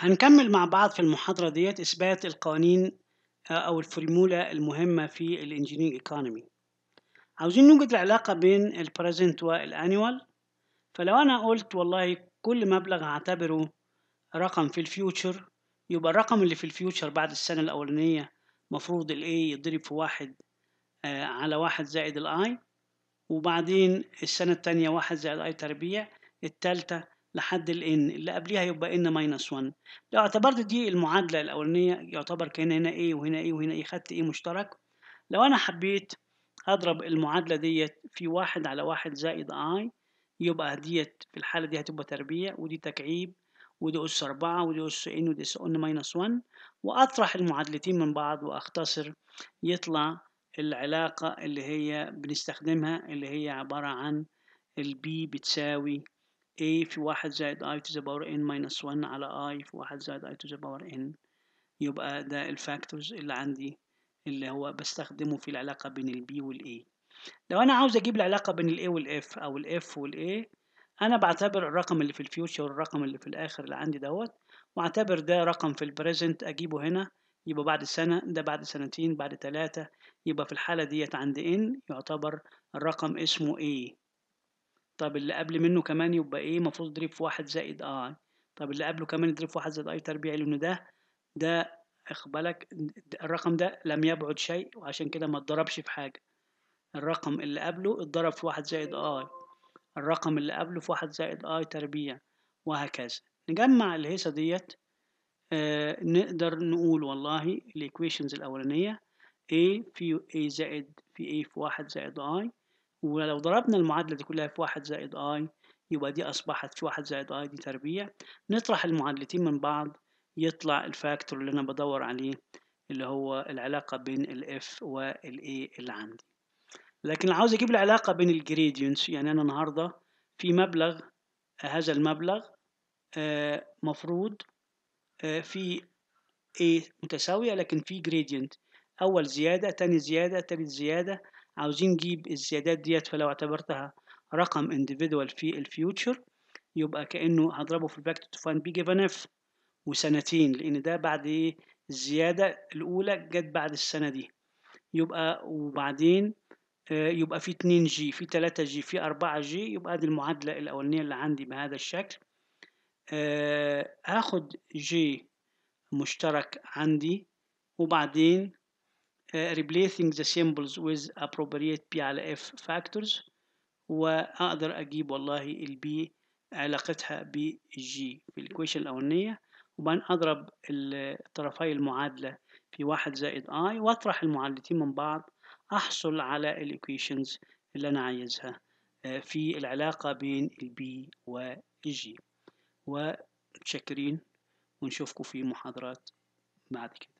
هنكمل مع بعض في المحاضرة ديت إثبات القوانين آه، أو الفورمولا المهمة في الإنجينيرينج ايكونومي عاوزين نوجد العلاقة بين البريزنت والانيوال فلو أنا قلت والله كل مبلغ هعتبره رقم في الفيوتشر يبقى الرقم اللي في الفيوتشر بعد السنة الأولانية مفروض الـ A يضرب في واحد آه، على واحد زائد الـ I وبعدين السنة التانية واحد زائد I تربيع التالتة لحد ال n اللي قبليها يبقى n ماينس 1 لو اعتبرت دي المعادلة الأولانية يعتبر كان هنا a وهنا a وهنا a خدت a مشترك لو أنا حبيت هضرب المعادلة ديت في واحد على واحد زائد i يبقى ديت في الحالة دي هتبقى تربيع ودي تكعيب ودي أس أربعة ودي أس n ودي أس n ماينس 1 وأطرح المعادلتين من بعض وأختصر يطلع العلاقة اللي هي بنستخدمها اللي هي عبارة عن البي بتساوي a في واحد زائد i to the power n minus 1 على i في واحد زائد i to the power n يبقى ده الفاكتورز اللي عندي اللي هو بستخدمه في العلاقة بين ال b وال a لو أنا عاوز أجيب العلاقة بين ال a وال f أو ال f وال a أنا بعتبر الرقم اللي في الفيوتشر والرقم اللي في الآخر اللي عندي دوت واعتبر ده رقم في البريزنت أجيبه هنا يبقى بعد سنة ده بعد سنتين بعد ثلاثة يبقى في الحالة ديت عند n يعتبر الرقم اسمه a طب اللي قبل منه كمان يبقى ايه المفروض ضرب في واحد زائد اي طب اللي قبله كمان يضرب في واحد زائد اي تربيعي لانه ده ده اخد بالك الرقم ده لم يبعد شيء وعشان كده ما اتضربش في حاجة الرقم اللي قبله اتضرب في واحد زائد اي الرقم اللي قبله في واحد زائد اي تربيع وهكذا نجمع الهيصة ديت آه نقدر نقول والله الايكويشنز الأولانية a في a زائد في a في واحد زائد i ولو ضربنا المعادلة دي كلها في واحد زائد اي يبقى دي أصبحت في واحد زائد اي دي تربيع نطرح المعادلتين من بعض يطلع الفاكتور اللي أنا بدور عليه اللي هو العلاقة بين الاف والاي اللي عندي لكن عاوز أجيب العلاقة بين الجريدينتس يعني أنا النهاردة في مبلغ هذا المبلغ آه، مفروض آه، في A متساوية لكن في gradient أول زيادة تاني زيادة تالت زيادة عاوزين نجيب الزيادات ديت فلو اعتبرتها رقم individual في الفيوتشر يبقى كأنه هضربه في الباك تو فايند بي جيفن اف وسنتين لأن ده بعد ايه الزيادة الأولى جت بعد السنة دي يبقى وبعدين آه، يبقى في 2 جي في 3 جي في 4 جي يبقى دي المعادلة الأولانية اللي عندي بهذا الشكل آه، هاخد جي مشترك عندي وبعدين آه، replacing the symbols with appropriate P على F factors وأقدر أجيب والله ال B علاقتها ب G في الإكويشن الأولانية وبعدين أضرب طرفي المعادلة في واحد زائد I وأطرح المعادلتين من بعض أحصل على الإكويشنز اللي أنا عايزها آه، في العلاقة بين ال B g ومتشكرين ونشوفكم في محاضرات بعد كده